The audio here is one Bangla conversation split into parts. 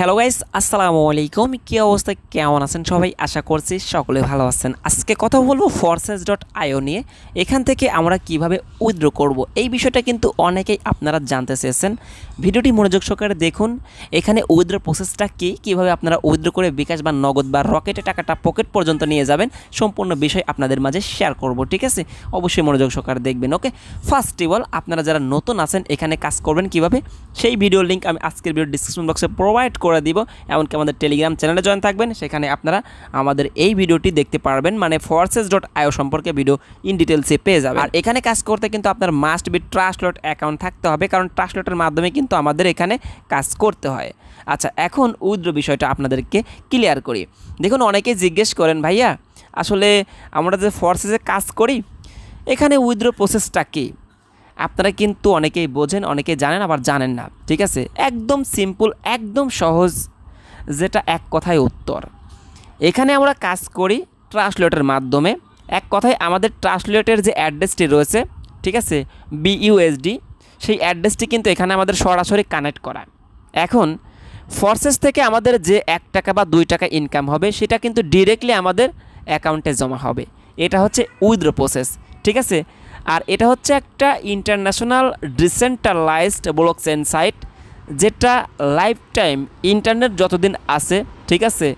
হ্যালো গাইস আসসালামু আলাইকুম কী অবস্থা কেমন আছেন সবাই আশা করছি সকলে ভালো আছেন আজকে কথা বলবো ফরসেস ডট আইও নিয়ে এখান থেকে আমরা কিভাবে উইথড্র করব এই বিষয়টা কিন্তু অনেকেই আপনারা জানতে চেয়েছেন ভিডিওটি মনোযোগ সহকারে দেখুন এখানে উইথড্র প্রসেসটা কী কীভাবে আপনারা উইথড্র করে বিকাশ বা নগদ বা রকেটে টাকাটা পকেট পর্যন্ত নিয়ে যাবেন সম্পূর্ণ বিষয় আপনাদের মাঝে শেয়ার করব ঠিক আছে অবশ্যই মনোযোগ সহকারে দেখবেন ওকে ফার্স্ট অফ অল আপনারা যারা নতুন আছেন এখানে কাজ করবেন কিভাবে সেই ভিডিও লিঙ্ক আমি আজকের ভিডিও ডিসক্রিপশন বক্সে প্রোভাইড করে দিব এমনকি আমাদের টেলিগ্রাম চ্যানেলে জয়েন থাকবেন সেখানে আপনারা আমাদের এই ভিডিওটি দেখতে পারবেন মানে ফোর্সেস ডট আইও সম্পর্কে ভিডিও ইন ডিটেলসে পেয়ে যাবে আর এখানে কাজ করতে কিন্তু আপনার মাস্ট বি ট্রাস্টলট অ্যাকাউন্ট থাকতে হবে কারণ ট্রাস্টলটের মাধ্যমে কিন্তু আমাদের এখানে কাজ করতে হয় আচ্ছা এখন উইদ্র বিষয়টা আপনাদেরকে ক্লিয়ার করি দেখুন অনেকে জিজ্ঞেস করেন ভাইয়া আসলে আমরা যে ফোর্সেসে কাজ করি এখানে উইদ্র প্রসেসটা কী আপনারা কিন্তু অনেকেই বোঝেন অনেকেই জানেন আবার জানেন না ঠিক আছে একদম সিম্পল একদম সহজ যেটা এক কথায় উত্তর এখানে আমরা কাজ করি ট্রান্সলেটের মাধ্যমে এক কথায় আমাদের ট্রান্সলেটের যে অ্যাড্রেসটি রয়েছে ঠিক আছে বিইউএসডি সেই অ্যাড্রেসটি কিন্তু এখানে আমাদের সরাসরি কানেক্ট করা এখন ফরসেস থেকে আমাদের যে এক টাকা বা দুই টাকা ইনকাম হবে সেটা কিন্তু ডিরেক্টলি আমাদের অ্যাকাউন্টে জমা হবে এটা হচ্ছে উইথড্র প্রসেস ঠিক আছে আর এটা হচ্ছে একটা international decentralised blockchain site যেটা লাইফ টাইম ইন্টারনেট যতদিন আছে ঠিক আছে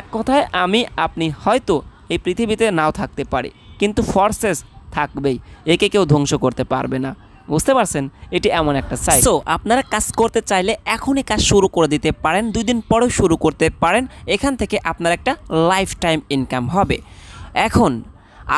এক কথায় আমি আপনি হয়তো এই পৃথিবীতে নাও থাকতে পারি কিন্তু ফর্সেস থাকবেই একে কেউ ধ্বংস করতে পারবে না বুঝতে পারছেন এটি এমন একটা সাইট সো আপনারা কাজ করতে চাইলে এখনই কাজ শুরু করে দিতে পারেন দুই দিন পরেও শুরু করতে পারেন এখান থেকে আপনার একটা লাইফ টাইম ইনকাম হবে এখন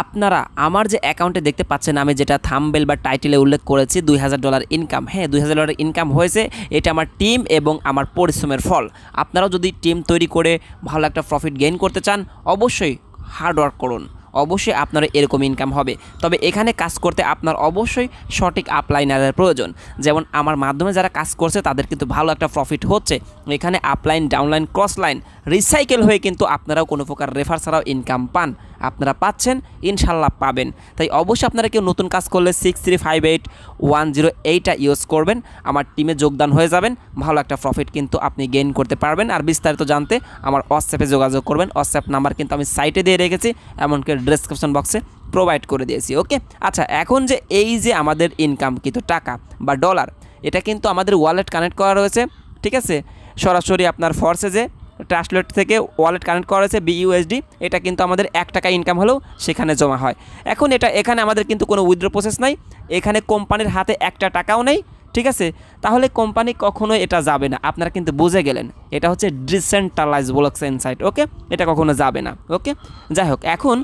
আপনারা আমার যে অ্যাকাউন্টে দেখতে পাচ্ছেন আমি যেটা থামবেল বা টাইটেলে উল্লেখ করেছি দুই হাজার ডলার ইনকাম হ্যাঁ দুই হাজার ডলার ইনকাম হয়েছে এটা আমার টিম এবং আমার পরিশ্রমের ফল আপনারাও যদি টিম তৈরি করে ভালো একটা প্রফিট গেইন করতে চান অবশ্যই হার্ডওয়ার্ক করুন অবশ্যই আপনার এরকম ইনকাম হবে তবে এখানে কাজ করতে আপনার অবশ্যই সঠিক আপলাইনারের প্রয়োজন যেমন আমার মাধ্যমে যারা কাজ করছে তাদের কিন্তু ভালো একটা প্রফিট হচ্ছে এখানে আপলাইন ডাউনলাইন ক্রসলাইন রিসাইকেল হয়ে কিন্তু আপনারাও কোনো প্রকার রেফার ছাড়াও ইনকাম পান আপনারা পাচ্ছেন ইনশাল্লাহ পাবেন তাই অবশ্যই আপনারা কেউ নতুন কাজ করলে six three five eight one zero এইটটা ইউজ করবেন আমার টিমে যোগদান হয়ে যাবেন ভালো একটা প্রফিট কিন্তু আপনি গেইন করতে পারবেন আর বিস্তারিত জানতে আমার হোয়াটসঅ্যাপে যোগাযোগ করবেন হোয়াটসঅ্যাপ নাম্বার কিন্তু আমি সাইটে দিয়ে রেখেছি এমনকি ডিসক্রিপশন বক্সে প্রোভাইড করে দিয়েছি ওকে আচ্ছা এখন যে এই যে আমাদের ইনকাম কিন্তু টাকা বা ডলার এটা কিন্তু আমাদের ওয়ালেট কানেক্ট করা রয়েছে ঠিক আছে সরাসরি আপনার ফর্সে যে ট্রান্সলেট থেকে ওয়ালেট কানেক্ট করা হয়েছে বিইউএসডি এটা কিন্তু আমাদের এক টাকা ইনকাম হলেও সেখানে জমা হয় এখন এটা এখানে আমাদের কিন্তু কোনো উইথড্র প্রসেস নাই এখানে কোম্পানির হাতে একটা টাকাও নেই ঠিক আছে তাহলে কোম্পানি কখনো এটা যাবে না আপনারা কিন্তু বুঝে গেলেন এটা হচ্ছে ডিসেন্ট্রালাইজ ব্লকস সাইট ওকে এটা কখনো যাবে না ওকে যাই হোক এখন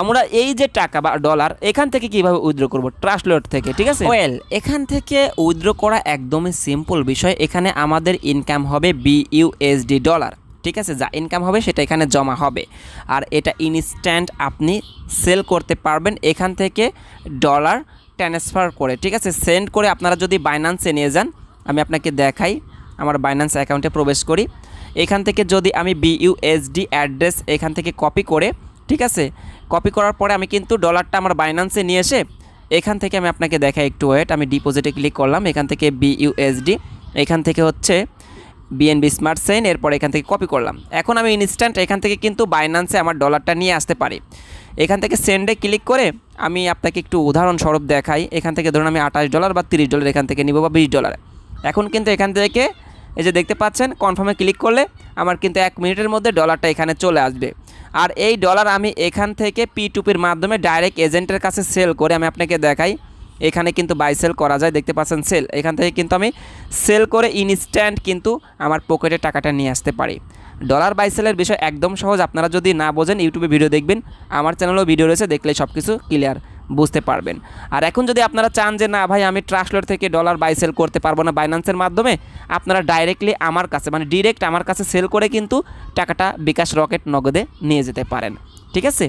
আমরা এই যে টাকা বা ডলার এখান থেকে কিভাবে উইথড্র করব ট্রাস্টলোড থেকে ঠিক আছে ওয়েল এখান থেকে উইথড্র করা একদমই সিম্পল বিষয় এখানে আমাদের ইনকাম হবে বিইউএসডি ডলার ঠিক আছে যা ইনকাম হবে সেটা এখানে জমা হবে আর এটা ইনস্ট্যান্ট আপনি সেল করতে পারবেন এখান থেকে ডলার ট্রান্সফার করে ঠিক আছে সেন্ড করে আপনারা যদি বাইনান্সে নিয়ে যান আমি আপনাকে দেখাই আমার বাইনান্স অ্যাকাউন্টে প্রবেশ করি এখান থেকে যদি আমি বিইউএসডি অ্যাড্রেস এখান থেকে কপি করে ঠিক আছে কপি করার পরে আমি কিন্তু ডলারটা আমার বাইনান্সে নিয়ে এসে এখান থেকে আমি আপনাকে দেখাই একটু ওয়েট আমি ডিপোজিটে ক্লিক করলাম এখান থেকে বিইউএসডি এখান থেকে হচ্ছে বিএনবি স্মার্ট সেন এরপর এখান থেকে কপি করলাম এখন আমি ইনস্ট্যান্ট এখান থেকে কিন্তু বাইন্যান্সে আমার ডলারটা নিয়ে আসতে পারি এখান থেকে সেন্ডে ক্লিক করে আমি আপনাকে একটু উদাহরণস্বরূপ দেখাই এখান থেকে ধরুন আমি আঠাশ ডলার বা তিরিশ ডলার এখান থেকে নিব বা বিশ ডলার এখন কিন্তু এখান থেকে এই যে দেখতে পাচ্ছেন কনফার্মে ক্লিক করলে আমার কিন্তু এক মিনিটের মধ্যে ডলারটা এখানে চলে আসবে আর এই ডলার আমি এখান থেকে পি টুপির মাধ্যমে ডাইরেক্ট এজেন্টের কাছে সেল করে আমি আপনাকে দেখাই এখানে কিন্তু বাই সেল করা যায় দেখতে পাচ্ছেন সেল এখান থেকে কিন্তু আমি সেল করে ইনস্ট্যান্ট কিন্তু আমার পকেটে টাকাটা নিয়ে আসতে পারি ডলার বাই সেলের বিষয় একদম সহজ আপনারা যদি না বোঝেন ইউটিউবে ভিডিও দেখবেন আমার চ্যানেলেও ভিডিও রয়েছে দেখলে সব কিছু ক্লিয়ার বুঝতে পারবেন আর এখন যদি আপনারা চান যে না ভাই আমি ট্রাস্টলোড থেকে ডলার বাই সেল করতে পারবো না বাইন্যান্সের মাধ্যমে আপনারা ডাইরেক্টলি আমার কাছে মানে ডিরেক্ট আমার কাছে সেল করে কিন্তু টাকাটা বিকাশ রকেট নগদে নিয়ে যেতে পারেন ঠিক আছে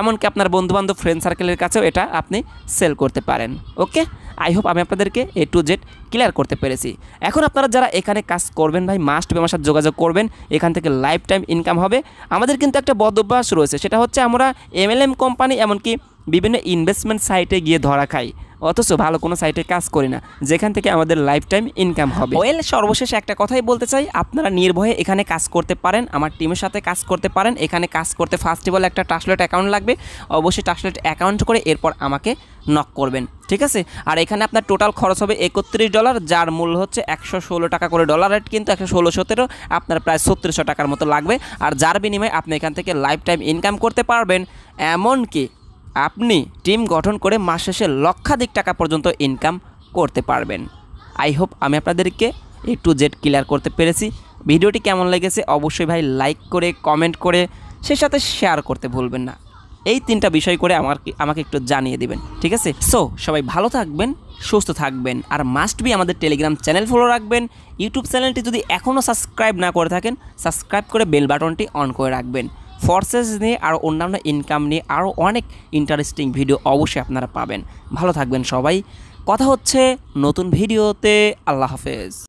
এমনকি আপনার বন্ধুবান্ধব ফ্রেন্ড সার্কেলের কাছেও এটা আপনি সেল করতে পারেন ওকে আই হোপ আমি আপনাদেরকে এ টু জেড ক্লিয়ার করতে পেরেছি এখন আপনারা যারা এখানে কাজ করবেন ভাই মাস্ট আমার সাথে যোগাযোগ করবেন এখান থেকে লাইফ টাইম ইনকাম হবে আমাদের কিন্তু একটা বদভ্যাস রয়েছে সেটা হচ্ছে আমরা এমএলএম কোম্পানি এমনকি বিভিন্ন ইনভেস্টমেন্ট সাইটে গিয়ে ধরা খাই অথচ ভালো কোনো সাইটে কাজ করি না যেখান থেকে আমাদের লাইফ টাইম ইনকাম হবে ওয়েল সর্বশেষ একটা কথাই বলতে চাই আপনারা নির্ভয়ে এখানে কাজ করতে পারেন আমার টিমের সাথে কাজ করতে পারেন এখানে কাজ করতে ফার্স্ট অফ অল একটা ট্রান্সলেট অ্যাকাউন্ট লাগবে অবশ্যই ট্রান্সলেট অ্যাকাউন্ট করে এরপর আমাকে নক করবেন ঠিক আছে আর এখানে আপনার টোটাল খরচ হবে একত্রিশ ডলার যার মূল্য হচ্ছে একশো ষোলো টাকা করে ডলার রেট কিন্তু একশো ষোলো সতেরো আপনার প্রায় সত্তিরিশশো টাকার মতো লাগবে আর যার বিনিময়ে আপনি এখান থেকে লাইফ টাইম ইনকাম করতে পারবেন এমনকি আপনি টিম গঠন করে মাস শেষে লক্ষাধিক টাকা পর্যন্ত ইনকাম করতে পারবেন আই হোপ আমি আপনাদেরকে একটু জেট ক্লিয়ার করতে পেরেছি ভিডিওটি কেমন লেগেছে অবশ্যই ভাই লাইক করে কমেন্ট করে সে সাথে শেয়ার করতে ভুলবেন না এই তিনটা বিষয় করে আমার আমাকে একটু জানিয়ে দিবেন ঠিক আছে সো সবাই ভালো থাকবেন সুস্থ থাকবেন আর মাস্ট বি আমাদের টেলিগ্রাম চ্যানেল ফলো রাখবেন ইউটিউব চ্যানেলটি যদি এখনও সাবস্ক্রাইব না করে থাকেন সাবস্ক্রাইব করে বেল বাটনটি অন করে রাখবেন ফর্সেস নিয়ে আর অন্যান্য ইনকাম নিয়ে আরও অনেক ইন্টারেস্টিং ভিডিও অবশ্যই আপনারা পাবেন ভালো থাকবেন সবাই কথা হচ্ছে নতুন ভিডিওতে আল্লাহ হাফেজ